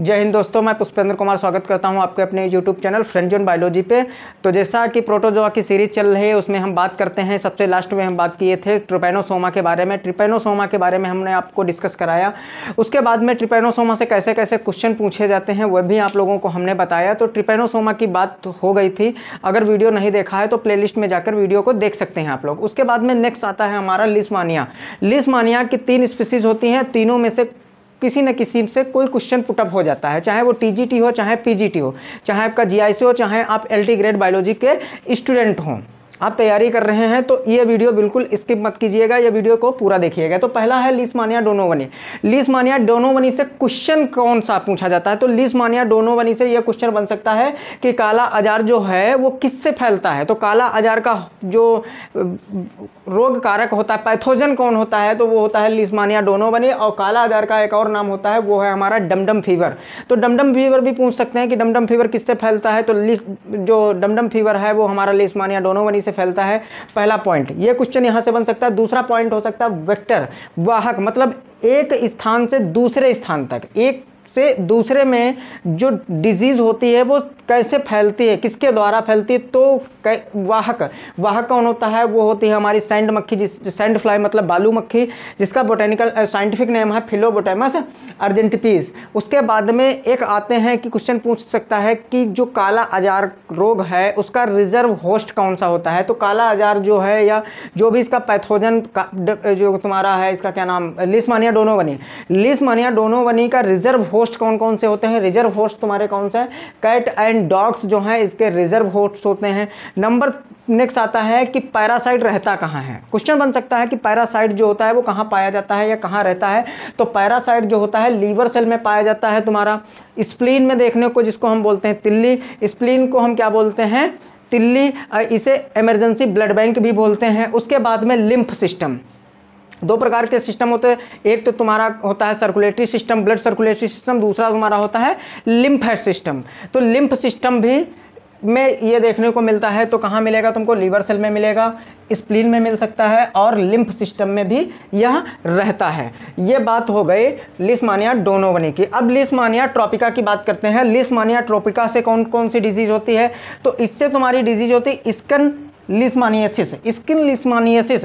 जय हिंद दोस्तों मैं पुष्पेंद्र कुमार स्वागत करता हूं आपके अपने YouTube channel friend zone biology पे तो जैसा कि प्रोटोजोआ की सीरीज चल रही है उसमें हम बात करते हैं सबसे लास्ट में हम बात किए थे ट्रिपेनोसोमा के बारे में ट्रिपेनोसोमा के बारे में हमने आपको डिस्कस कराया उसके बाद में ट्रिपेनोसोमा से कैसे कैसे क्वेश्चन पूछे जाते हैं वह भी आप लोगों को हमने बताया तो ट्रिपेनोसोमा की बात हो गई थी अगर वीडियो नहीं देखा है तो प्ले में जाकर वीडियो को देख सकते हैं आप लोग उसके बाद में नेक्स्ट आता है हमारा लिस्मानिया लिस्मानिया की तीन स्पीसीज होती हैं तीनों में से किसी न किसी से कोई क्वेश्चन पुटअप हो जाता है चाहे वो टी हो चाहे पी हो चाहे आपका जी हो चाहे आप एल ग्रेड बायोलॉजी के स्टूडेंट हों आप तैयारी कर रहे हैं तो ये वीडियो बिल्कुल स्किप मत कीजिएगा ये वीडियो को पूरा देखिएगा तो पहला है लिस्मानिया डोनोवनी लिस्मानिया डोनोवनी से क्वेश्चन कौन सा पूछा जाता है तो लिस्मानिया डोनोवनी से यह क्वेश्चन बन सकता है कि काला आजार जो है वो किससे फैलता है तो काला आजार का जो रोग कारक होता है पैथोजन कौन होता है तो वो होता है लिस्मानिया डोनोवनी और काला आजार का एक और नाम होता है वो है हमारा डमडम फीवर तो डमडम फीवर भी पूछ सकते हैं कि डमडम फीवर किससे फैलता है तो जो डमडम फीवर है वो हमारा मानिया डोनोवनी से फैलता है पहला पॉइंट ये क्वेश्चन यहाँ से बन सकता है दूसरा पॉइंट हो सकता है वेक्टर वाहक मतलब एक स्थान से दूसरे स्थान तक एक से दूसरे में जो डिजीज़ होती है वो कैसे फैलती है किसके द्वारा फैलती है तो वाहक वाहक कौन होता है वो होती है हमारी सैंड मक्खी जिस सैंड फ्लाई मतलब बालू मक्खी जिसका बोटेनिकल साइंटिफिक नेम है फिलोबोटेमस अर्जेंटिपीस उसके बाद में एक आते हैं कि क्वेश्चन पूछ सकता है कि जो काला आजार रोग है उसका रिजर्व होस्ट कौन सा होता है तो काला आजार जो है या जो भी इसका पैथोजन जो तुम्हारा है इसका क्या नाम लिस्मानिया डोनोवनी लिस्मानिया डोनोवनी का रिजर्व होस्ट कौन कौन से होते हैं रिजर्व होस्ट तुम्हारे कौन से हैं कैट एंड डॉग्स जो हैं इसके रिजर्व होस्ट होते हैं नंबर नेक्स्ट आता है कि पैरासाइट रहता कहाँ है क्वेश्चन बन सकता है कि पैरासाइट जो होता है वो कहाँ पाया जाता है या कहाँ रहता है तो पैरासाइट जो होता है लीवर सेल में पाया जाता है तुम्हारा स्प्लीन में देखने को जिसको हम बोलते हैं तिल्ली स्प्लीन को हम क्या बोलते हैं तिल्ली इसे इमरजेंसी ब्लड बैंक भी बोलते हैं उसके बाद में लिम्फ सिस्टम दो प्रकार के सिस्टम होते हैं एक तो तुम्हारा होता है circulatory system blood circulatory system दूसरा तुम्हारा होता है लिम्फ सिस्टम तो लिम्फ सिस्टम भी में ये देखने को मिलता है तो कहाँ मिलेगा तुमको लीवर सेल में मिलेगा स्प्लीन में मिल सकता है और लिम्फ सिस्टम में भी यह रहता है ये बात हो गई लिस्मानिया डोनोवनी की अब लिस्मानिया ट्रॉपिका की बात करते हैं लिस्मानिया ट्रॉपिका से कौन कौन सी डिजीज़ होती है तो इससे तुम्हारी डिजीज़ होती स्कन लिस्मानियसिस स्किन लिस्मानियसिस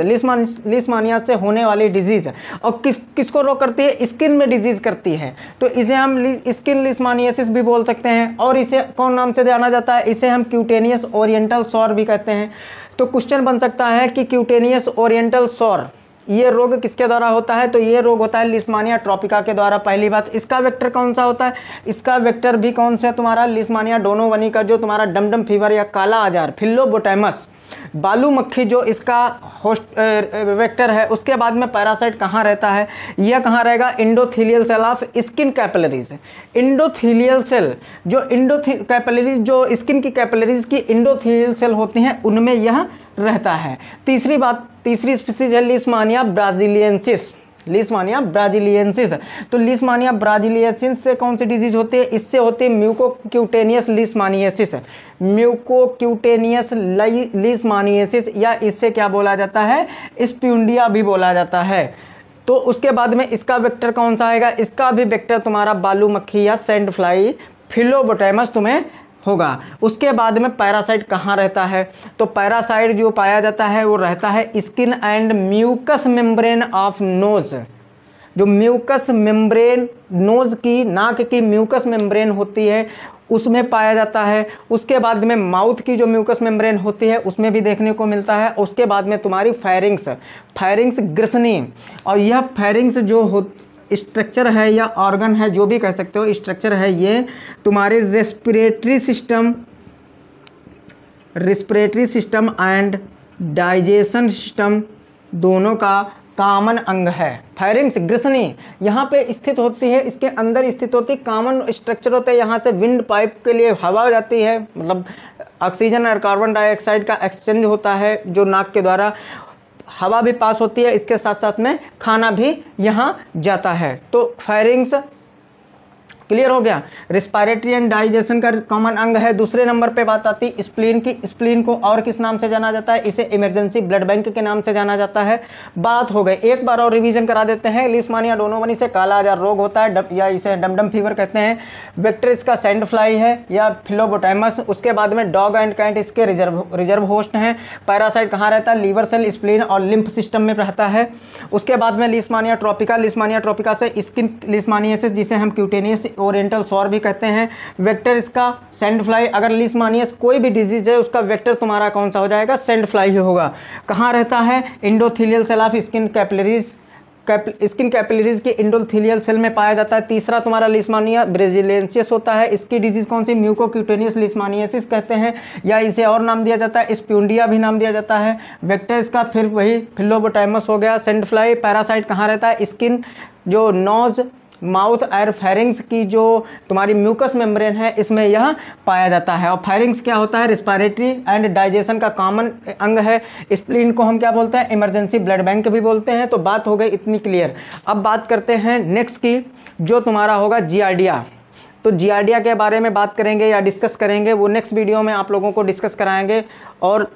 लिस्मानिया से होने वाली डिजीज़ और किस किसको रोग करती है स्किन में डिजीज़ करती है तो इसे हम स्किन लिस्मानियसिस भी बोल सकते हैं और इसे कौन नाम से जाना जाता है इसे हम क्यूटेनियस ओरिएंटल सौर भी कहते हैं तो क्वेश्चन बन सकता है कि क्यूटेनियस ओरिएंटल सौर ये रोग किसके द्वारा होता है तो ये रोग होता है लिस्मानिया ट्रॉपिका के द्वारा पहली बात इसका वेक्टर कौन सा होता है इसका वेक्टर भी कौन सा है तुम्हारा लिस्मानिया डोनोवनी का जो तुम्हारा डमडम फीवर या काला आजार फिल्लोबोटेमस बालू मक्खी जो इसका होस्ट वेक्टर है उसके बाद में पैरासाइट कहाँ रहता है यह कहाँ रहेगा endothelial cell of skin capillaries endothelial cell जो इंडो कैपलरीज जो स्किन की कैपलरीज की इंडोथीलियल सेल होती हैं उनमें यह रहता है तीसरी बात तीसरी स्पीसीज है लिस्मानिया ब्राजीलियंसिस लिस्मानिया ब्राजिलियंसिस तो लिस्मानिया ब्राजिलियंसिस से कौन सी डिजीज होती है इससे होती है म्यूकोक्यूटेनियस लिस्मानियसिस म्यूकोक्यूटेनियस लिस्मानियसिस या इससे क्या बोला जाता है स्प्यूंडिया भी बोला जाता है तो उसके बाद में इसका वेक्टर कौन सा आएगा इसका भी वेक्टर तुम्हारा बालू मक्खी या सेंड फ्लाई फिलोबोटेमस तुम्हें होगा उसके बाद में पैरासाइट कहाँ रहता है तो पैरासाइट जो पाया जाता है वो रहता है skin and mucous membrane of nose जो म्यूकस मेम्ब्रेन नोज़ की नाक की म्यूकस मेम्ब्रेन होती है उसमें पाया जाता है उसके बाद में माउथ की जो म्यूकस मेम्ब्रेन होती है उसमें भी देखने को मिलता है उसके बाद में तुम्हारी फैरिंग्स फायरिंग्स ग्रसनी और यह फैरिंग्स जो हो स्ट्रक्चर है या ऑर्गन है जो भी कह सकते हो स्ट्रक्चर है ये तुम्हारे respiratory system respiratory system and digestion system दोनों का कामन अंग है फायरिंग्स ग्रसनी यहाँ पे स्थित होती है इसके अंदर स्थित होती है कामन स्ट्रक्चर होता है यहाँ से विंड पाइप के लिए हवा जाती है मतलब ऑक्सीजन और कार्बन डाइऑक्साइड का एक्सचेंज होता है जो नाक के द्वारा हवा भी पास होती है इसके साथ साथ में खाना भी यहाँ जाता है तो फायरिंग्स क्लियर हो गया रिस्पायरेटरी एंड डाइजेशन का कॉमन अंग है दूसरे नंबर पे बात आती है स्प्लीन की स्प्लीन को और किस नाम से जाना जाता है इसे इमरजेंसी ब्लड बैंक के नाम से जाना जाता है बात हो गई एक बार और रिविजन करा देते हैं लिस्मानिया डोनोवन इसे काला आजार रोग होता है या इसे डमडम फीवर कहते हैं वेक्टर इसका सेंड फ्लाई है या फिलोबोटाइमस उसके बाद में डॉग एंड कैंट इसके रिजर्व रिजर्व होस्ट हैं पैरासाइट कहाँ रहता है लीवर सेल स्प्लीन और लिम्फ सिस्टम में रहता है उसके बाद में लिस्मानिया ट्रॉपिका लिस्मानिया ट्रॉपिका से स्किन लिस्मानियसिस जिसे हम क्यूटेनियस ओरिएंटल सौर भी कहते हैं वेक्टर इसका सेंड फ्लाई अगर लिसमानियस कोई भी डिजीज है उसका वेक्टर तुम्हारा कौन सा हो जाएगा सेंड फ्लाई ही होगा कहाँ रहता है endothelial cell of skin capillaries skin capillaries के इंडोथीलियल सेल में पाया जाता है तीसरा तुम्हारा लिस्मानिया ब्रेजिलेंसियस होता है इसकी डिजीज कौन सी म्यूकोक्यूटेनियस लिस्मानियसिस कहते हैं या इसे और नाम दिया जाता है स्प्यूंडिया भी नाम दिया जाता है वेक्टर इसका फिर वही फिलोबोटाइमस हो गया सेंडफ्लाई पैरासाइट कहाँ रहता है स्किन जो नोज माउथ एयर फेरिंग्स की जो तुम्हारी म्यूकस मेम्ब्रेन है इसमें यह पाया जाता है और फेरिंग्स क्या होता है रिस्पायरेटरी एंड डाइजेशन का कॉमन अंग है स्प्लीन को हम क्या बोलते हैं इमरजेंसी ब्लड बैंक भी बोलते हैं तो बात हो गई इतनी क्लियर अब बात करते हैं नेक्स्ट की जो तुम्हारा होगा जी तो जियाडिया के बारे में बात करेंगे या डिस्कस करेंगे वो नेक्स्ट वीडियो में आप लोगों को डिस्कस कराएंगे और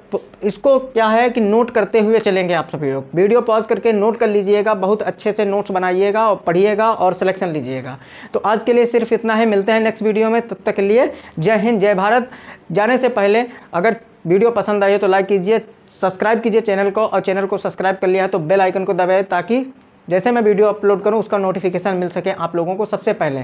इसको क्या है कि नोट करते हुए चलेंगे आप सभी लोग वीडियो पॉज करके नोट कर लीजिएगा बहुत अच्छे से नोट्स बनाइएगा और पढ़िएगा और सिलेक्शन लीजिएगा तो आज के लिए सिर्फ इतना है मिलते हैं नेक्स्ट वीडियो में तब तक के लिए जय हिंद जय भारत जाने से पहले अगर वीडियो पसंद आई तो लाइक कीजिए सब्सक्राइब कीजिए चैनल को और चैनल को सब्सक्राइब कर लिया है तो बेल आइकन को दबाए ताकि जैसे मैं वीडियो अपलोड करूं उसका नोटिफिकेशन मिल सके आप लोगों को सबसे पहले